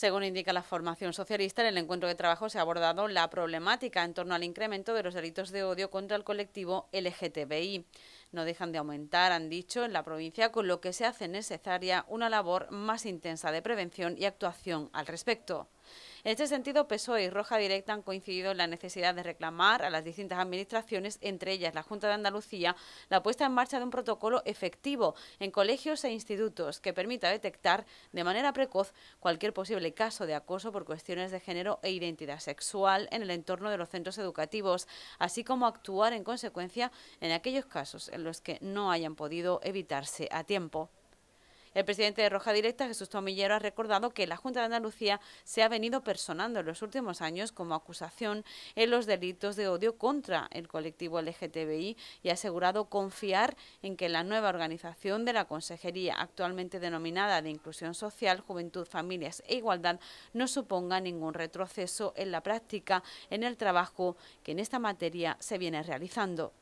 Según indica la formación socialista, en el encuentro de trabajo se ha abordado la problemática en torno al incremento de los delitos de odio contra el colectivo LGTBI. No dejan de aumentar, han dicho, en la provincia, con lo que se hace necesaria una labor más intensa de prevención y actuación al respecto. En este sentido, PSOE y Roja Directa han coincidido en la necesidad de reclamar a las distintas administraciones, entre ellas la Junta de Andalucía, la puesta en marcha de un protocolo efectivo en colegios e institutos que permita detectar de manera precoz cualquier posible caso de acoso por cuestiones de género e identidad sexual en el entorno de los centros educativos, así como actuar en consecuencia en aquellos casos en los que no hayan podido evitarse a tiempo. El presidente de Roja Directa, Jesús Tomillero, ha recordado que la Junta de Andalucía se ha venido personando en los últimos años como acusación en los delitos de odio contra el colectivo LGTBI y ha asegurado confiar en que la nueva organización de la Consejería, actualmente denominada de Inclusión Social, Juventud, Familias e Igualdad, no suponga ningún retroceso en la práctica, en el trabajo que en esta materia se viene realizando.